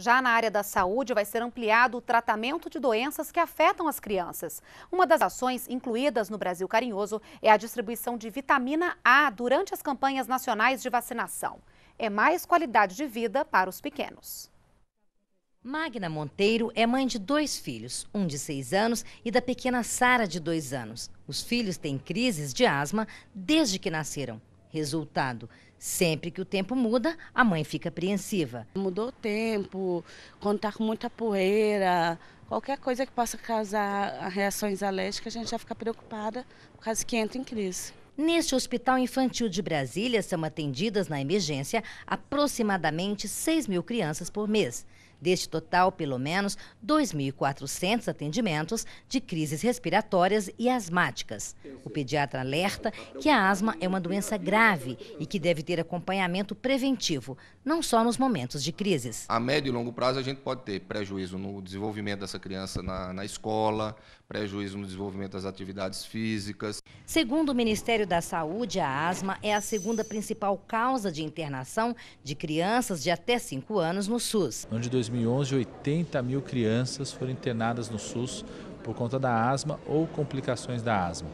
Já na área da saúde, vai ser ampliado o tratamento de doenças que afetam as crianças. Uma das ações incluídas no Brasil Carinhoso é a distribuição de vitamina A durante as campanhas nacionais de vacinação. É mais qualidade de vida para os pequenos. Magna Monteiro é mãe de dois filhos, um de seis anos e da pequena Sara, de dois anos. Os filhos têm crises de asma desde que nasceram. Resultado: sempre que o tempo muda, a mãe fica apreensiva. Mudou o tempo, quando está com muita poeira, qualquer coisa que possa causar reações alérgicas, a gente já fica preocupada, por causa que entra em crise. Neste Hospital Infantil de Brasília, são atendidas na emergência aproximadamente 6 mil crianças por mês. Deste total, pelo menos 2.400 atendimentos de crises respiratórias e asmáticas. O pediatra alerta que a asma é uma doença grave e que deve ter acompanhamento preventivo, não só nos momentos de crises. A médio e longo prazo, a gente pode ter prejuízo no desenvolvimento dessa criança na, na escola, prejuízo no desenvolvimento das atividades físicas. Segundo o Ministério da Saúde, a asma é a segunda principal causa de internação de crianças de até 5 anos no SUS. No ano de 2011, 80 mil crianças foram internadas no SUS por conta da asma ou complicações da asma.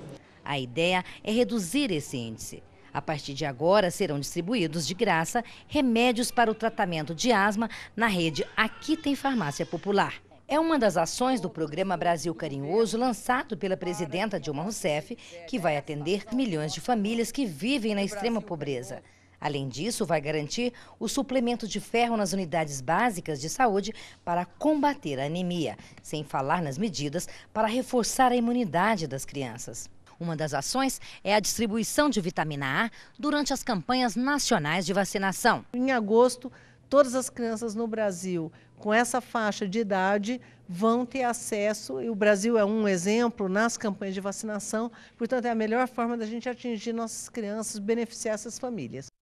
A ideia é reduzir esse índice. A partir de agora, serão distribuídos de graça remédios para o tratamento de asma na rede Aqui Tem Farmácia Popular. É uma das ações do programa Brasil Carinhoso, lançado pela presidenta Dilma Rousseff, que vai atender milhões de famílias que vivem na extrema pobreza. Além disso, vai garantir o suplemento de ferro nas unidades básicas de saúde para combater a anemia, sem falar nas medidas para reforçar a imunidade das crianças. Uma das ações é a distribuição de vitamina A durante as campanhas nacionais de vacinação. Em agosto, todas as crianças no Brasil com essa faixa de idade vão ter acesso, e o Brasil é um exemplo nas campanhas de vacinação, portanto, é a melhor forma da gente atingir nossas crianças, beneficiar essas famílias.